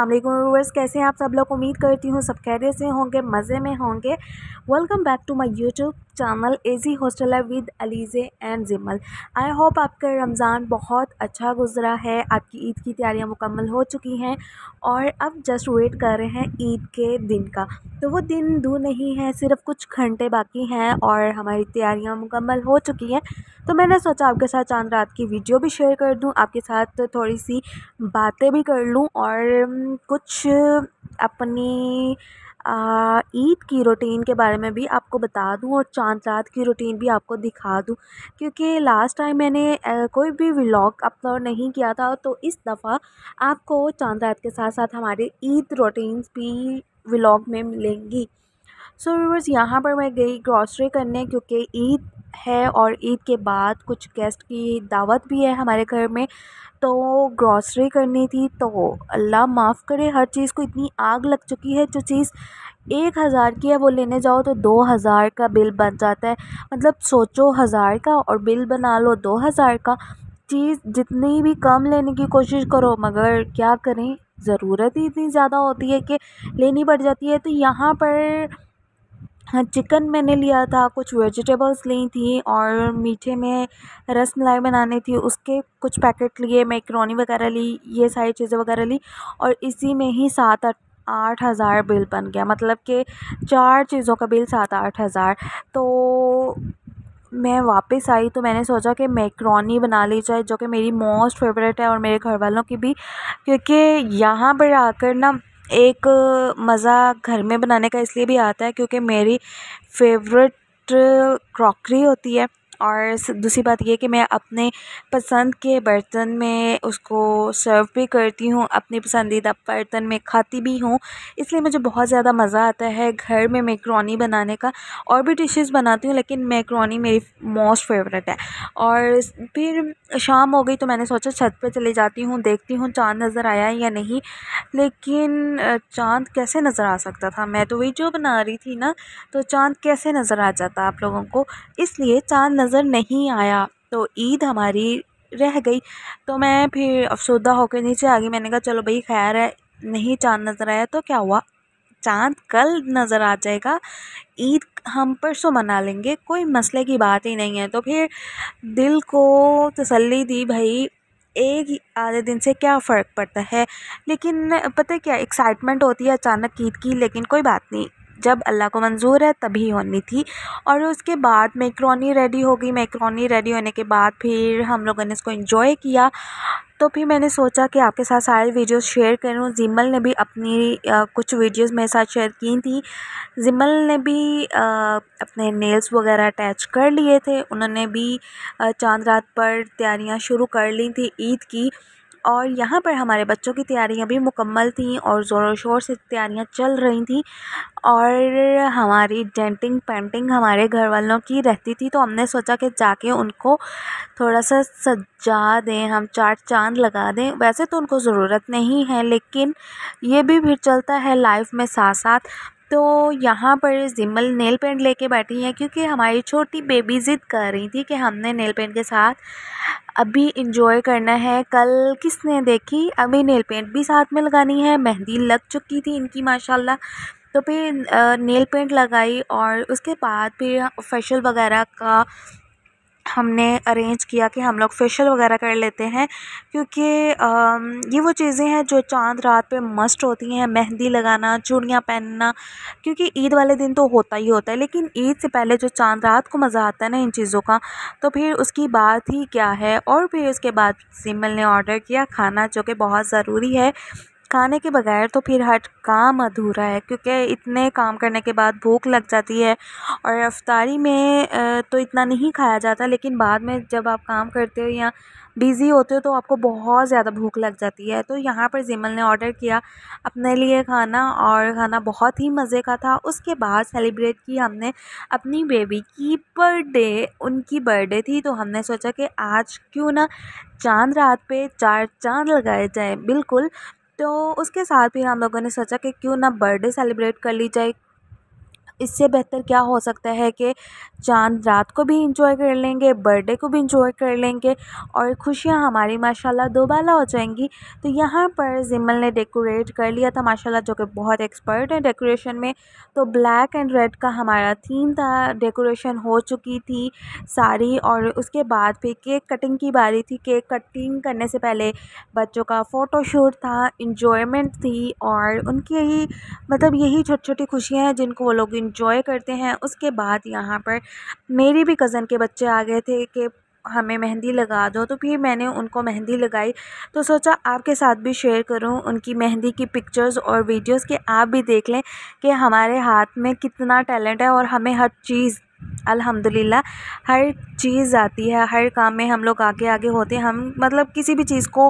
अल्लाम कैसे हैं आप सब लोग उम्मीद करती हूँ सब खैरियत से होंगे मज़े में होंगे welcome back to my YouTube channel एजी hostel with Alizeh and Jimal I hope आपका रमज़ान बहुत अच्छा गुजरा है आपकी ईद की तैयारियाँ मुकम्मल हो चुकी हैं और अब जस्ट वेट कर रहे हैं ईद के दिन का तो वो दिन दूर नहीं है सिर्फ कुछ घंटे बाकी हैं और हमारी तैयारियाँ मुकम्मल हो चुकी हैं तो मैंने सोचा आपके साथ चांद रात की वीडियो भी शेयर कर दूँ आपके साथ थोड़ी सी बातें भी कर लूँ और कुछ अपनी ईद की रूटीन के बारे में भी आपको बता दूँ और चांद रात की रूटीन भी आपको दिखा दूँ क्योंकि लास्ट टाइम मैंने कोई भी व्लॉग अपलोड नहीं किया था तो इस दफ़ा आपको चांद रात के साथ साथ हमारे ईद रूटीन्स भी व्लॉग में मिलेंगी सो व्यूवर्स यहाँ पर मैं गई ग्रॉसरी करने क्योंकि ईद है और ईद के बाद कुछ गेस्ट की दावत भी है हमारे घर में तो ग्रॉसरी करनी थी तो अल्लाह माफ़ करे हर चीज़ को इतनी आग लग चुकी है जो चीज़ एक हज़ार की है वो लेने जाओ तो दो हज़ार का बिल बन जाता है मतलब सोचो हज़ार का और बिल बना लो दो हज़ार का चीज़ जितनी भी कम लेने की कोशिश करो मगर क्या करें ज़रूरत ही इतनी ज़्यादा होती है कि लेनी पड़ जाती है तो यहाँ पर हाँ चिकन मैंने लिया था कुछ वेजिटेबल्स ली थी और मीठे में रस मलाई बनानी थी उसके कुछ पैकेट लिए मैक्रोनी वगैरह ली ये सारी चीज़ें वगैरह ली और इसी में ही सात आठ आठ हज़ार बिल बन गया मतलब कि चार चीज़ों का बिल सात आठ हज़ार तो मैं वापस आई तो मैंने सोचा कि मैक्रोनी बना ली जाए जो कि मेरी मोस्ट फेवरेट है और मेरे घर वालों की भी क्योंकि यहाँ पर आकर ना एक मज़ा घर में बनाने का इसलिए भी आता है क्योंकि मेरी फ़ेवरेट क्रॉकरी होती है और दूसरी बात यह कि मैं अपने पसंद के बर्तन में उसको सर्व भी करती हूँ अपने पसंदीदा बर्तन में खाती भी हूँ इसलिए मुझे बहुत ज़्यादा मज़ा आता है घर में मैक्रोनी बनाने का और भी डिशेस बनाती हूँ लेकिन मैक्रोनी मेरी मोस्ट फेवरेट है और फिर शाम हो गई तो मैंने सोचा छत पर चले जाती हूँ देखती हूँ चाँद नज़र आया या नहीं लेकिन चाँद कैसे नज़र आ सकता था मैं तो वीडियो बना रही थी ना तो चाँद कैसे नज़र आ जाता आप लोगों को इसलिए चाँद नज़र नज़र नहीं आया तो ईद हमारी रह गई तो मैं फिर अफसोदा होकर नीचे आ गई मैंने कहा चलो भाई खैर है नहीं चाँद नज़र आया तो क्या हुआ चाँद कल नज़र आ जाएगा ईद हम परसों मना लेंगे कोई मसले की बात ही नहीं है तो फिर दिल को तसल्ली दी भाई एक आधे दिन से क्या फ़र्क पड़ता है लेकिन पता है क्या एक्साइटमेंट होती है अचानक ईद की लेकिन कोई बात नहीं जब अल्लाह को मंजूर है तभी होनी थी और उसके बाद मैक्रोनी रेडी हो गई मैक्रोनी रेडी होने के बाद फिर हम लोगों ने इसको इन्जॉय किया तो फिर मैंने सोचा कि आपके साथ सारे वीडियोस शेयर करूं जिमल ने भी अपनी आ, कुछ वीडियोस मेरे साथ शेयर की थी जिमल ने भी आ, अपने नेल्स वगैरह अटैच कर लिए थे उन्होंने भी चांद रात पर तैयारियां शुरू कर ली थी ईद की और यहाँ पर हमारे बच्चों की तैयारियाँ भी मुकम्मल थी और ज़ोरों शोर से तैयारियाँ चल रही थी और हमारी डेंटिंग पेंटिंग हमारे घर वालों की रहती थी तो हमने सोचा कि जाके उनको थोड़ा सा सजा दें हम चार चाँद लगा दें वैसे तो उनको ज़रूरत नहीं है लेकिन ये भी फिर चलता है लाइफ में साथ साथ तो यहाँ पर जिमल नेल पेंट लेके बैठी हैं क्योंकि हमारी छोटी बेबी ज़िद कर रही थी कि हमने नेल पेंट के साथ अभी इंजॉय करना है कल किसने देखी अभी नेल पेंट भी साथ में लगानी है मेहंदी लग चुकी थी इनकी माशाल्लाह तो फिर नेल पेंट लगाई और उसके बाद फिर फेशियल वगैरह का हमने अरेंज किया कि हम लोग फेशियल वगैरह कर लेते हैं क्योंकि ये वो चीज़ें हैं जो चांद रात पे मस्ट होती हैं मेहंदी लगाना चूड़ियाँ पहनना क्योंकि ईद वाले दिन तो होता ही होता है लेकिन ईद से पहले जो चांद रात को मज़ा आता है ना इन चीज़ों का तो फिर उसकी बात ही क्या है और फिर उसके बाद सिमल ने ऑर्डर किया खाना जो कि बहुत ज़रूरी है खाने के बगैर तो फिर हर काम अधूरा है क्योंकि इतने काम करने के बाद भूख लग जाती है और रफ्तारी में तो इतना नहीं खाया जाता लेकिन बाद में जब आप काम करते हो या बिज़ी होते हो तो आपको बहुत ज़्यादा भूख लग जाती है तो यहाँ पर ज़िमल ने ऑर्डर किया अपने लिए खाना और खाना बहुत ही मज़े का था उसके बाद सेलिब्रेट की हमने अपनी बेबी की बर्थडे उनकी बर्थडे थी तो हमने सोचा कि आज क्यों ना चांद रात पे चार चांद लगाए जाए बिल्कुल तो उसके साथ ही हम लोगों ने सोचा कि क्यों ना बर्थडे सेलिब्रेट कर ली जाए इससे बेहतर क्या हो सकता है कि चाँद रात को भी इंजॉय कर लेंगे बर्थडे को भी इंजॉय कर लेंगे और खुशियाँ हमारी माशाल्लाह दोबाला हो जाएंगी तो यहाँ पर ज़िमल ने डेकोरेट कर लिया था माशाल्लाह जो कि बहुत एक्सपर्ट है डेकोरेशन में तो ब्लैक एंड रेड का हमारा थीम था डेकोरेशन हो चुकी थी सारी और उसके बाद फिर केक कटिंग की बारी थी केक कटिंग करने से पहले बच्चों का फ़ोटोशूट था इंजॉयमेंट थी और उनकी यही मतलब यही छोटी छोटी खुशियाँ हैं जिनको वो लोग इंजॉय करते हैं उसके बाद यहाँ पर मेरी भी कज़न के बच्चे आ गए थे कि हमें मेहंदी लगा दो तो फिर मैंने उनको मेहंदी लगाई तो सोचा आपके साथ भी शेयर करूं उनकी मेहंदी की पिक्चर्स और वीडियोस के आप भी देख लें कि हमारे हाथ में कितना टैलेंट है और हमें हर चीज़ अल्हम्दुलिल्लाह हर चीज़ आती है हर काम में हम लोग आगे आगे होते हैं हम मतलब किसी भी चीज़ को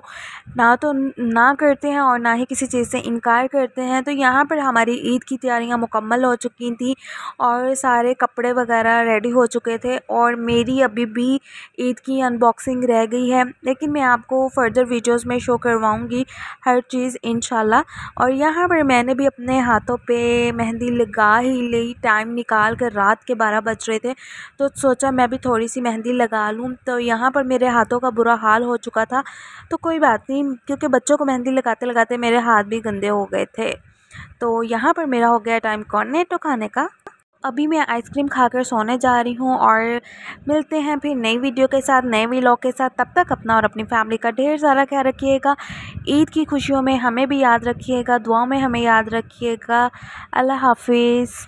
ना तो ना करते हैं और ना ही किसी चीज़ से इनकार करते हैं तो यहाँ पर हमारी ईद की तैयारियाँ मुकम्मल हो चुकी थी और सारे कपड़े वगैरह रेडी हो चुके थे और मेरी अभी भी ईद की अनबॉक्सिंग रह गई है लेकिन मैं आपको फर्दर वीडियोज़ में शो करवाऊँगी हर चीज़ इन और यहाँ पर मैंने भी अपने हाथों पर मेहंदी लगा ही ली टाइम निकाल कर रात के बारह बजे सोच रहे थे तो सोचा मैं भी थोड़ी सी मेहंदी लगा लूँ तो यहाँ पर मेरे हाथों का बुरा हाल हो चुका था तो कोई बात नहीं क्योंकि बच्चों को मेहंदी लगाते लगाते मेरे हाथ भी गंदे हो गए थे तो यहाँ पर मेरा हो गया टाइम कॉर्नेटो खाने का अभी मैं आइसक्रीम खाकर सोने जा रही हूँ और मिलते हैं फिर नई वीडियो के साथ नए व्लॉग के साथ तब तक अपना और अपनी फैमिली का ढेर सारा ख्याल रखिएगा ईद की खुशियों में हमें भी याद रखिएगा दुआओं में हमें याद रखिएगा अल्लाह हाफिज़